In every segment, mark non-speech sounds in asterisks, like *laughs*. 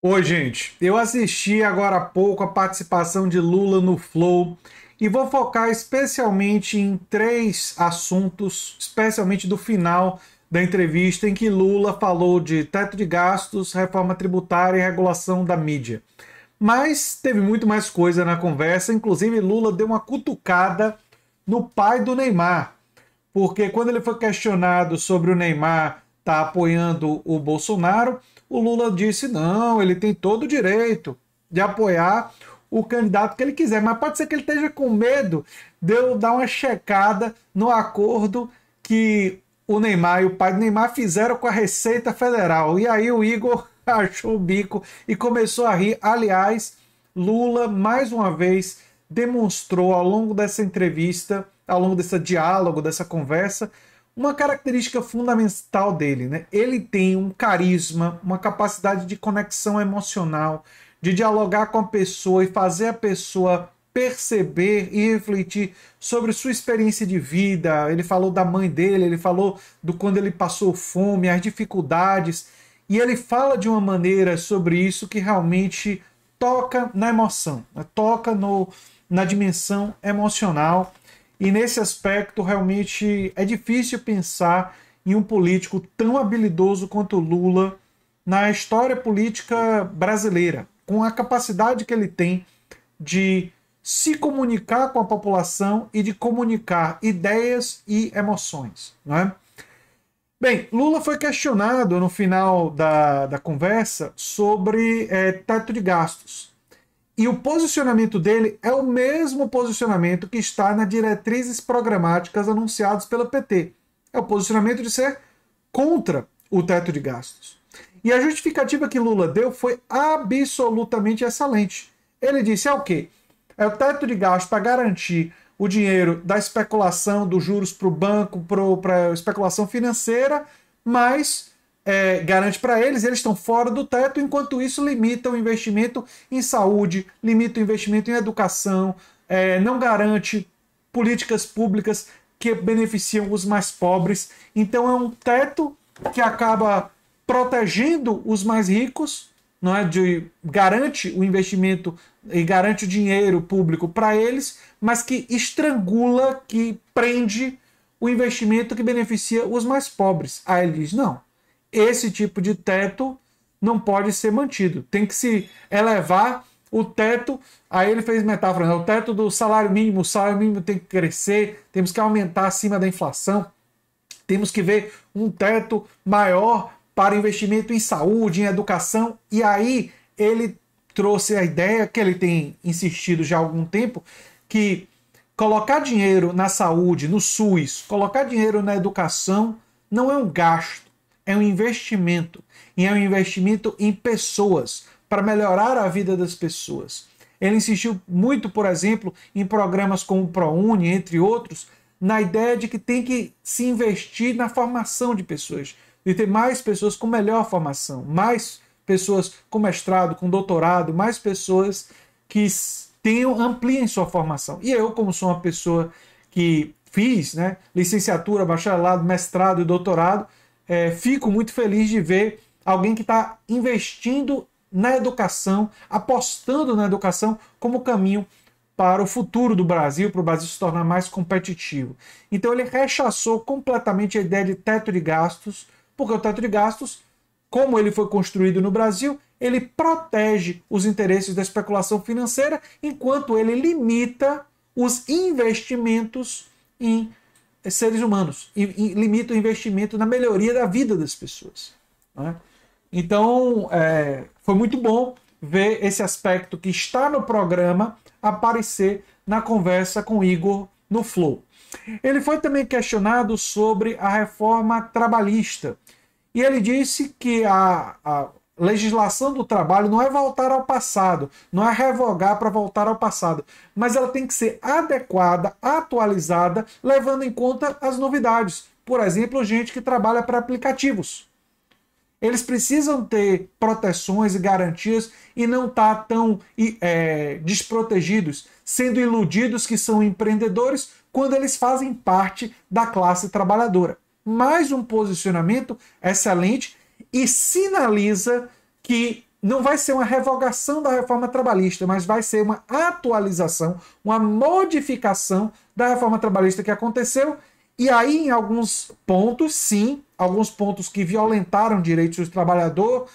Oi, gente. Eu assisti agora há pouco a participação de Lula no Flow e vou focar especialmente em três assuntos, especialmente do final da entrevista em que Lula falou de teto de gastos, reforma tributária e regulação da mídia. Mas teve muito mais coisa na conversa, inclusive Lula deu uma cutucada no pai do Neymar, porque quando ele foi questionado sobre o Neymar estar tá apoiando o Bolsonaro, o Lula disse não, ele tem todo o direito de apoiar o candidato que ele quiser, mas pode ser que ele esteja com medo de eu dar uma checada no acordo que o Neymar e o pai do Neymar fizeram com a Receita Federal. E aí o Igor *laughs* achou o bico e começou a rir. Aliás, Lula mais uma vez demonstrou ao longo dessa entrevista, ao longo desse diálogo, dessa conversa, uma característica fundamental dele, né? Ele tem um carisma, uma capacidade de conexão emocional, de dialogar com a pessoa e fazer a pessoa perceber e refletir sobre sua experiência de vida. Ele falou da mãe dele, ele falou do quando ele passou fome, as dificuldades, e ele fala de uma maneira sobre isso que realmente toca na emoção, né? toca no, na dimensão emocional e nesse aspecto, realmente é difícil pensar em um político tão habilidoso quanto Lula na história política brasileira, com a capacidade que ele tem de se comunicar com a população e de comunicar ideias e emoções. Né? Bem, Lula foi questionado no final da, da conversa sobre é, teto de gastos. E o posicionamento dele é o mesmo posicionamento que está nas diretrizes programáticas anunciadas pelo PT. É o posicionamento de ser contra o teto de gastos. E a justificativa que Lula deu foi absolutamente excelente. Ele disse: é o quê? É o teto de gastos para garantir o dinheiro da especulação, dos juros para o banco, para a especulação financeira, mas é, garante para eles, eles estão fora do teto, enquanto isso limita o investimento em saúde, limita o investimento em educação, é, não garante políticas públicas que beneficiam os mais pobres. Então é um teto que acaba protegendo os mais ricos, não é de garante o investimento e garante o dinheiro público para eles, mas que estrangula, que prende o investimento que beneficia os mais pobres. Aí ele diz: não, esse tipo de teto não pode ser mantido. Tem que se elevar o teto. Aí ele fez metáfora, né? o teto do salário mínimo, o salário mínimo tem que crescer, temos que aumentar acima da inflação, temos que ver um teto maior para investimento em saúde, em educação. E aí ele trouxe a ideia que ele tem insistido já há algum tempo que colocar dinheiro na saúde, no SUS, colocar dinheiro na educação não é um gasto é um investimento. E é um investimento em pessoas, para melhorar a vida das pessoas. Ele insistiu muito, por exemplo, em programas como o ProUni, entre outros, na ideia de que tem que se investir na formação de pessoas, de ter mais pessoas com melhor formação, mais pessoas com mestrado, com doutorado, mais pessoas que tenham, ampliem sua formação. E eu, como sou uma pessoa que fiz né, licenciatura, bacharelado, mestrado e doutorado, é, fico muito feliz de ver alguém que está investindo na educação, apostando na educação como caminho para o futuro do Brasil, para o Brasil se tornar mais competitivo. Então ele rechaçou completamente a ideia de teto de gastos, porque o teto de gastos, como ele foi construído no Brasil, ele protege os interesses da especulação financeira, enquanto ele limita os investimentos em é seres humanos e, e limita o investimento na melhoria da vida das pessoas. Né? Então, é, foi muito bom ver esse aspecto que está no programa aparecer na conversa com Igor no Flow. Ele foi também questionado sobre a reforma trabalhista e ele disse que a, a, legislação do trabalho não é voltar ao passado, não é revogar para voltar ao passado, mas ela tem que ser adequada, atualizada, levando em conta as novidades. Por exemplo, gente que trabalha para aplicativos. Eles precisam ter proteções e garantias e não estar tá tão é, desprotegidos, sendo iludidos que são empreendedores quando eles fazem parte da classe trabalhadora. Mais um posicionamento excelente e sinaliza que não vai ser uma revogação da reforma trabalhista, mas vai ser uma atualização, uma modificação da reforma trabalhista que aconteceu. E aí, em alguns pontos, sim, alguns pontos que violentaram direitos do trabalhador,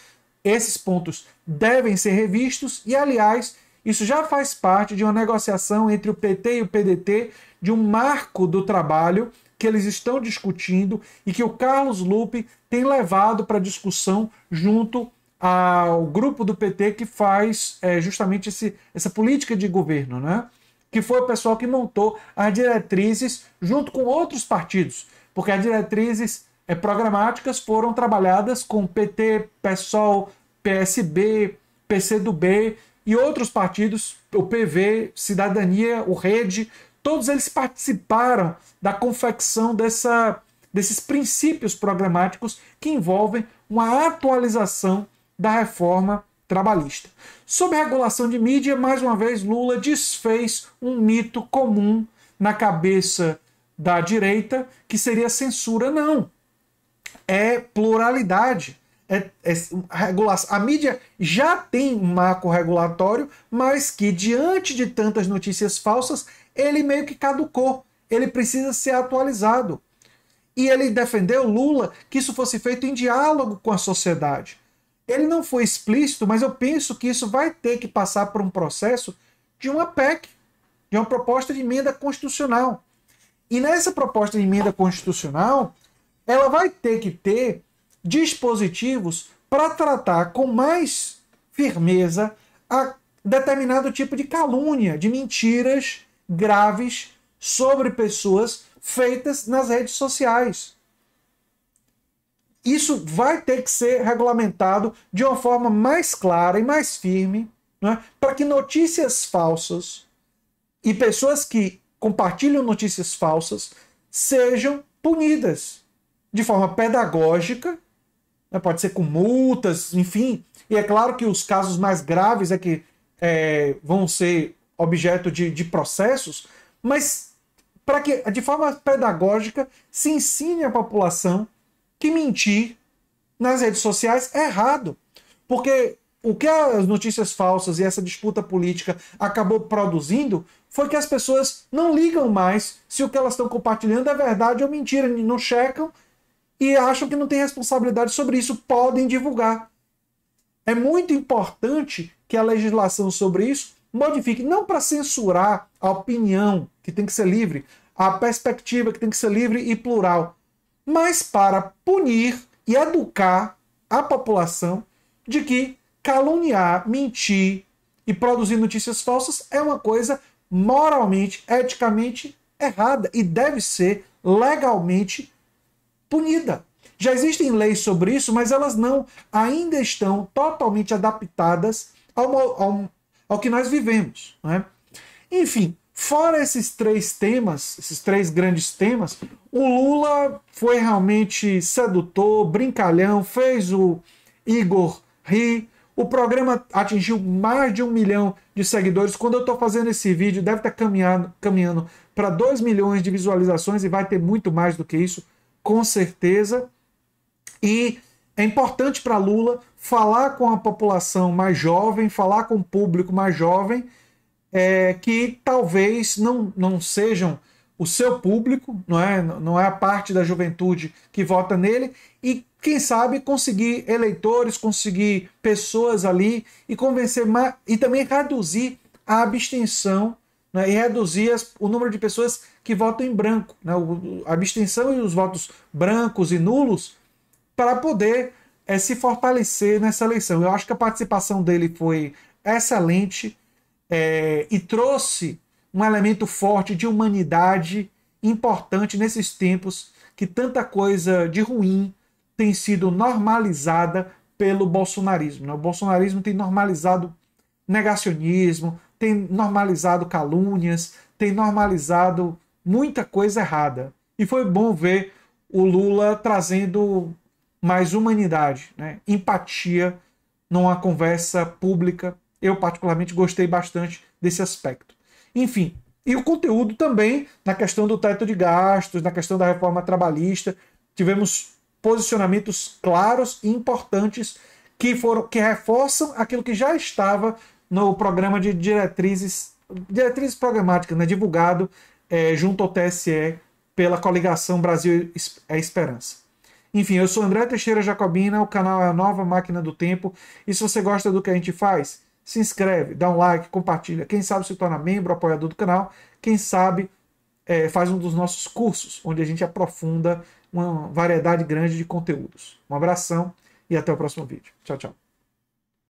esses pontos devem ser revistos. E, aliás, isso já faz parte de uma negociação entre o PT e o PDT de um marco do trabalho que eles estão discutindo e que o Carlos Lupe tem levado para discussão junto ao grupo do PT que faz é, justamente esse, essa política de governo, né? que foi o pessoal que montou as diretrizes junto com outros partidos, porque as diretrizes é, programáticas foram trabalhadas com PT, PSOL, PSB, PCdoB e outros partidos, o PV, Cidadania, o Rede, Todos eles participaram da confecção dessa, desses princípios programáticos que envolvem uma atualização da reforma trabalhista. Sobre regulação de mídia, mais uma vez, Lula desfez um mito comum na cabeça da direita, que seria censura. Não. É pluralidade. É, é regulação. A mídia já tem um marco regulatório, mas que, diante de tantas notícias falsas, ele meio que caducou. Ele precisa ser atualizado. E ele defendeu, Lula, que isso fosse feito em diálogo com a sociedade. Ele não foi explícito, mas eu penso que isso vai ter que passar por um processo de uma PEC, de uma proposta de emenda constitucional. E nessa proposta de emenda constitucional, ela vai ter que ter dispositivos para tratar com mais firmeza a determinado tipo de calúnia, de mentiras graves sobre pessoas feitas nas redes sociais. Isso vai ter que ser regulamentado de uma forma mais clara e mais firme, né, para que notícias falsas e pessoas que compartilham notícias falsas sejam punidas de forma pedagógica, né, pode ser com multas, enfim. E é claro que os casos mais graves é que é, vão ser objeto de, de processos, mas para que, de forma pedagógica, se ensine à população que mentir nas redes sociais é errado. Porque o que as notícias falsas e essa disputa política acabou produzindo foi que as pessoas não ligam mais se o que elas estão compartilhando é verdade ou mentira, não checam e acham que não têm responsabilidade sobre isso, podem divulgar. É muito importante que a legislação sobre isso modifique, não para censurar a opinião, que tem que ser livre, a perspectiva, que tem que ser livre e plural, mas para punir e educar a população de que caluniar, mentir e produzir notícias falsas é uma coisa moralmente, eticamente errada e deve ser legalmente punida. Já existem leis sobre isso, mas elas não ainda estão totalmente adaptadas ao, ao ao que nós vivemos. Né? Enfim, fora esses três temas, esses três grandes temas, o Lula foi realmente sedutor, brincalhão, fez o Igor rir. O programa atingiu mais de um milhão de seguidores. Quando eu estou fazendo esse vídeo, deve estar tá caminhando, caminhando para 2 milhões de visualizações e vai ter muito mais do que isso, com certeza. E é importante para Lula falar com a população mais jovem, falar com o público mais jovem, é, que talvez não, não sejam o seu público, não é, não é a parte da juventude que vota nele, e quem sabe conseguir eleitores, conseguir pessoas ali e convencer e também reduzir a abstenção né, e reduzir as, o número de pessoas que votam em branco. Né, a abstenção e os votos brancos e nulos para poder é, se fortalecer nessa eleição. Eu acho que a participação dele foi excelente é, e trouxe um elemento forte de humanidade importante nesses tempos que tanta coisa de ruim tem sido normalizada pelo bolsonarismo. Né? O bolsonarismo tem normalizado negacionismo, tem normalizado calúnias, tem normalizado muita coisa errada. E foi bom ver o Lula trazendo mas humanidade, né? empatia numa conversa pública. Eu, particularmente, gostei bastante desse aspecto. Enfim, e o conteúdo também na questão do teto de gastos, na questão da reforma trabalhista. Tivemos posicionamentos claros e importantes que foram que reforçam aquilo que já estava no programa de diretrizes diretrizes programáticas, né, divulgado é, junto ao TSE pela coligação Brasil é Esperança. Enfim, eu sou André Teixeira Jacobina, o canal é a Nova Máquina do Tempo. E se você gosta do que a gente faz, se inscreve, dá um like, compartilha. Quem sabe se torna membro, apoiador do canal. Quem sabe é, faz um dos nossos cursos, onde a gente aprofunda uma variedade grande de conteúdos. Um abração e até o próximo vídeo. Tchau, tchau.